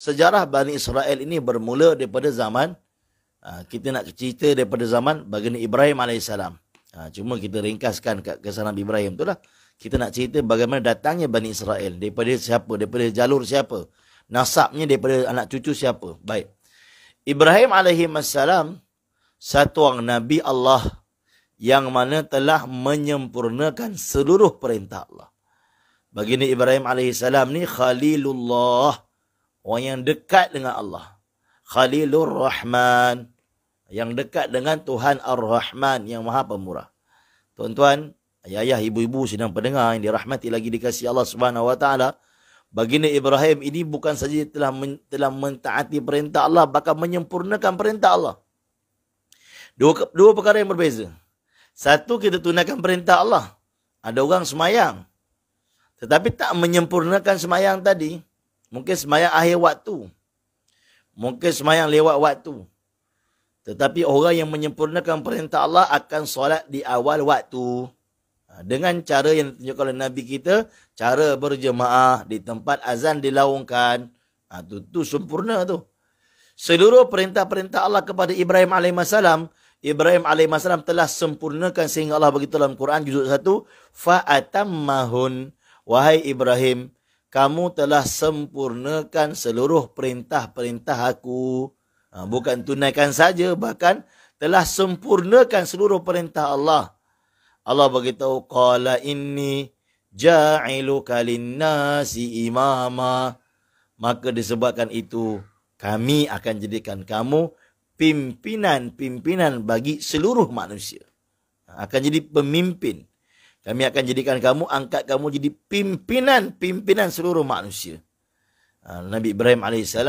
sejarah Bani Israel ini bermula daripada zaman ah, kita nak cerita daripada zaman baginda Ibrahim AS. Ah, cuma kita ringkaskan kat kesanan Ibrahim tu lah. Kita nak cerita bagaimana datangnya Bani Israel. Daripada siapa? Daripada jalur siapa? Nasabnya daripada anak cucu siapa? Baik. Ibrahim AS, satu orang Nabi Allah yang mana telah menyempurnakan seluruh perintah Allah. Baginda Ibrahim AS ni Khalilullah orang yang dekat dengan Allah. Khalilur Rahman. Yang dekat dengan Tuhan Ar-Rahman yang maha pemurah. Tuan-tuan, ayah-ayah, ibu-ibu sedang pendengar yang dirahmati lagi dikasih Allah Subhanahu Wa Taala. Baginda Ibrahim ini bukan saja telah men- telah mentaati perintah Allah, bahkan menyempurnakan perintah Allah. Dua, dua perkara yang berbeza. Satu, kita tunaikan perintah Allah. Ada orang semayang. Tetapi tak menyempurnakan semayang tadi. Mungkin semayang akhir waktu. Mungkin semayang lewat waktu. Tetapi orang yang menyempurnakan perintah Allah akan solat di awal waktu. Ha, dengan cara yang ditunjukkan oleh Nabi kita, cara berjemaah di tempat azan dilaungkan. Itu ha, tu sempurna tu. Seluruh perintah-perintah Allah kepada Ibrahim AS, Ibrahim AS telah sempurnakan sehingga Allah beritahu dalam Quran, juzuk satu, فَاَتَمَّهُنْ Wahai Ibrahim, kamu telah sempurnakan seluruh perintah-perintah aku. Ha, bukan tunaikan saja, bahkan telah sempurnakan seluruh perintah Allah. Allah beritahu, Qala inni ja'ilu kalinnasi imama. Maka disebabkan itu, kami akan jadikan kamu pimpinan-pimpinan bagi seluruh manusia. Ha, akan jadi pemimpin. Kami akan jadikan kamu, angkat kamu jadi pimpinan-pimpinan seluruh manusia. Ha, Nabi Ibrahim AS,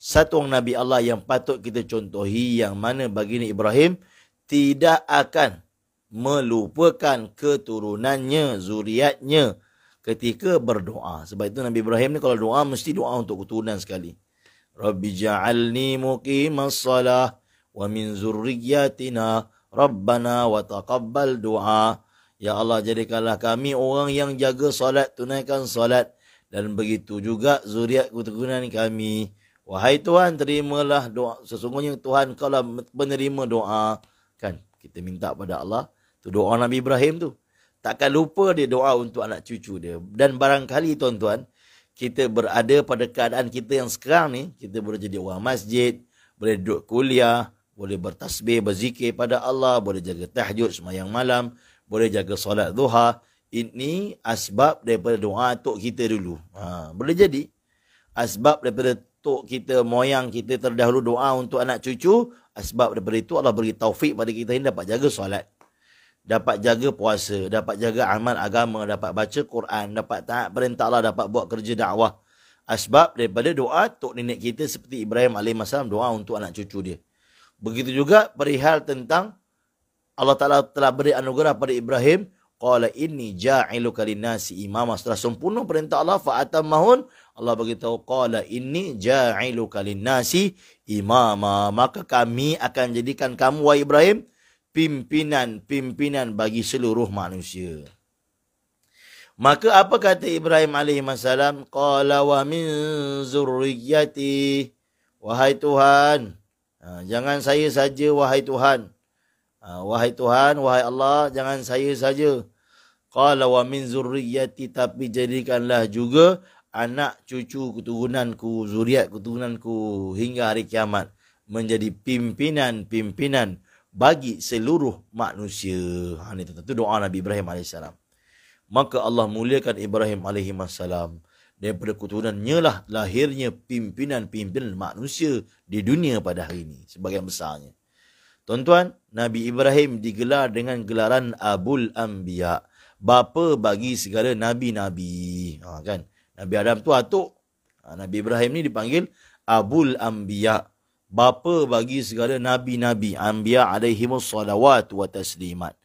satu orang Nabi Allah yang patut kita contohi, yang mana baginda Ibrahim tidak akan melupakan keturunannya, zuriatnya ketika berdoa. Sebab itu Nabi Ibrahim ni kalau doa, mesti doa untuk keturunan sekali. Rabbi ja'alni muqimas salah wa min zurriyatina rabbana wa taqabbal du'a. Ya Allah jadikanlah kami orang yang jaga solat, tunaikan solat dan begitu juga zuriat keturunan kami. Wahai Tuhan, terimalah doa. Sesungguhnya Tuhan kalau menerima doa, kan kita minta pada Allah. Tu doa Nabi Ibrahim tu. Takkan lupa dia doa untuk anak cucu dia. Dan barangkali tuan-tuan, kita berada pada keadaan kita yang sekarang ni, kita boleh jadi orang masjid, boleh duduk kuliah, boleh bertasbih, berzikir pada Allah, boleh jaga tahajud semayang malam boleh jaga solat duha ini asbab daripada doa tok kita dulu ha boleh jadi asbab daripada tok kita moyang kita terdahulu doa untuk anak cucu asbab daripada itu Allah beri taufik pada kita ini dapat jaga solat dapat jaga puasa dapat jaga amal agama dapat baca Quran dapat taat perintah Allah dapat buat kerja dakwah asbab daripada doa tok nenek kita seperti Ibrahim alaihissalam doa untuk anak cucu dia begitu juga perihal tentang Allah Ta'ala telah beri anugerah pada Ibrahim. Qala inni ja'ilu kalinasi imama. Setelah sempurna perintah Allah. Fa'atam mahun. Allah beritahu. Qala inni ja'ilu kalinasi imama. Maka kami akan jadikan kamu wa Ibrahim. Pimpinan-pimpinan bagi seluruh manusia. Maka apa kata Ibrahim AS? Qala wa min zurriyati. Wahai Tuhan. Ha, jangan saya saja wahai Tuhan. Tuhan. Ha, wahai Tuhan, wahai Allah, jangan saya saja. Qala wa min zurriyyati tapi jadikanlah juga anak cucu keturunanku, zuriat keturunanku hingga hari kiamat menjadi pimpinan-pimpinan bagi seluruh manusia. Ha ni tentu doa Nabi Ibrahim AS. Maka Allah muliakan Ibrahim alaihi AS. Daripada keturunannya lah lahirnya pimpinan-pimpinan manusia di dunia pada hari ini. Sebagian besarnya. Tuan-tuan, Nabi Ibrahim digelar dengan gelaran Abul Anbiya. Bapa bagi segala nabi-nabi. Ha, kan? Nabi Adam tu atuk. Ha, nabi Ibrahim ni dipanggil Abul Anbiya. Bapa bagi segala nabi-nabi. Anbiya alaihimus salawat wa taslimat.